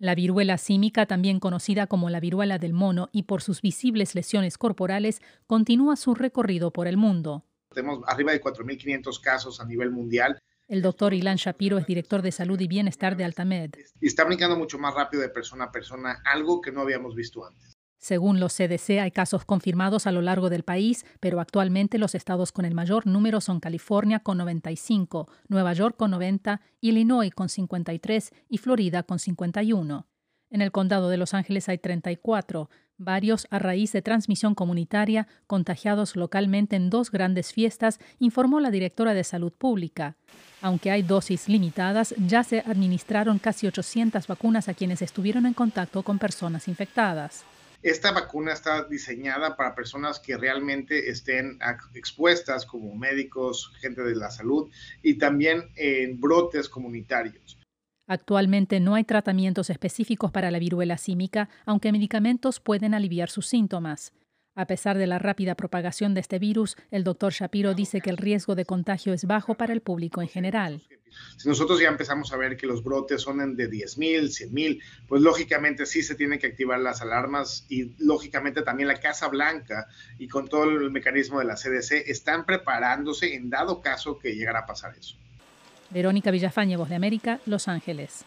La viruela símica, también conocida como la viruela del mono y por sus visibles lesiones corporales, continúa su recorrido por el mundo. Tenemos arriba de 4.500 casos a nivel mundial. El doctor Ilan Shapiro es director de salud y bienestar de Altamed. Y está brincando mucho más rápido de persona a persona, algo que no habíamos visto antes. Según los CDC, hay casos confirmados a lo largo del país, pero actualmente los estados con el mayor número son California con 95, Nueva York con 90, Illinois con 53 y Florida con 51. En el condado de Los Ángeles hay 34, varios a raíz de transmisión comunitaria contagiados localmente en dos grandes fiestas, informó la directora de Salud Pública. Aunque hay dosis limitadas, ya se administraron casi 800 vacunas a quienes estuvieron en contacto con personas infectadas. Esta vacuna está diseñada para personas que realmente estén expuestas como médicos, gente de la salud y también en brotes comunitarios. Actualmente no hay tratamientos específicos para la viruela símica, aunque medicamentos pueden aliviar sus síntomas. A pesar de la rápida propagación de este virus, el doctor Shapiro dice que el riesgo de contagio es bajo para el público en general. Si nosotros ya empezamos a ver que los brotes son de 10.000, mil, pues lógicamente sí se tienen que activar las alarmas y lógicamente también la Casa Blanca y con todo el mecanismo de la CDC están preparándose en dado caso que llegara a pasar eso. Verónica Villafañe, Voz de América, Los Ángeles.